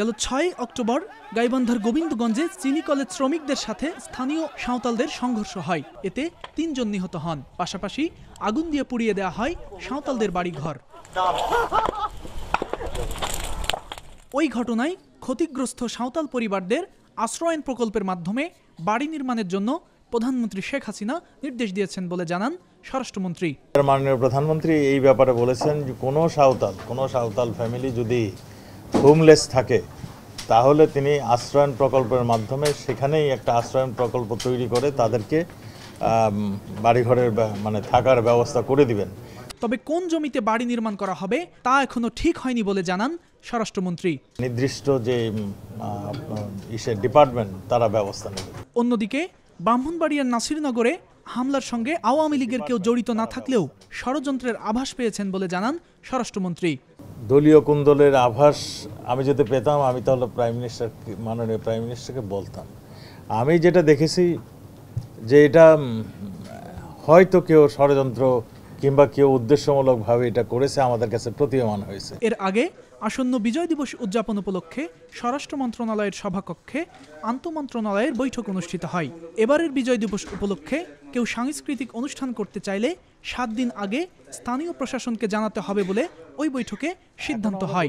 গেল ছয় অক্টোবর গাইবান্ধার গোবিন্দগঞ্জে চিনি কলেজ শ্রমিকদের সাথে স্থানীয় সাঁওতালদের সংঘর্ষ হয় এতে তিনজন নিহত হন পাশাপাশি আগুন দিয়ে পুড়িয়ে দেওয়া হয় সাঁওতালদের বাড়িঘর ওই ঘটনায় ক্ষতিগ্রস্ত সাঁওতাল পরিবারদের আশ্রয়ন প্রকল্পের মাধ্যমে বাড়ি নির্মাণের জন্য প্রধানমন্ত্রী শেখ হাসিনা নির্দেশ দিয়েছেন বলে জানান স্বরাষ্ট্রমন্ত্রী মাননীয় প্রধানমন্ত্রী এই ব্যাপারে বলেছেন যে কোনো সাঁওতাল কোনো সাঁওতাল ফ্যামিলি যদি হোমলেস থাকে তাহলে তিনি আশ্রয়ন প্রকল্পের মাধ্যমে সেখানেই একটা আশ্রয়ন প্রকল্প তৈরি করে তাদেরকে বাড়িঘরের মানে থাকার ব্যবস্থা করে দিবেন তবে কোন জমিতে বাড়ি নির্মাণ করা হবে তা এখনো ঠিক হয়নি বলে জানান স্বরাষ্ট্রমন্ত্রী নির্দিষ্ট যে ইসের ডিপার্টমেন্ট তারা ব্যবস্থা নেবে অন্যদিকে ব্রাহ্মণবাড়িয়ার নাসিরনগরে হামলার সঙ্গে আওয়ামী লীগের কেউ জড়িত না থাকলেও ষড়যন্ত্রের আভাস পেয়েছেন বলে জানান স্বরাষ্ট্রমন্ত্রী দলীয় কুন্দলের আভাস আমি যদি পেতাম আমি তাহলে প্রাইম মিনিস্টার মাননীয় প্রাইম মিনিস্টারকে বলতাম আমি যেটা দেখেছি যে এটা হয়তো কেউ ষড়যন্ত্র কিংবা কেউ উদ্দেশ্যমূলকভাবে এটা করেছে আমাদের কাছে প্রতীয়মান হয়েছে এর আগে আসন্ন বিজয় দিবস উদযাপন উপলক্ষে স্বরাষ্ট্র মন্ত্রণালয়ের সভাকক্ষে আন্তমন্ত্রণালয়ের বৈঠক অনুষ্ঠিত হয় এবারের বিজয় দিবস উপলক্ষে কেউ সাংস্কৃতিক অনুষ্ঠান করতে চাইলে সাত দিন আগে স্থানীয় প্রশাসনকে জানাতে হবে বলে ওই বৈঠকে সিদ্ধান্ত হয়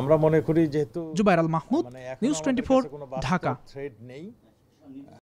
আমরা মনে করি যেহেতু জুবাইর আল মাহমুদ মানে নিউজ টোয়েন্টি ঢাকা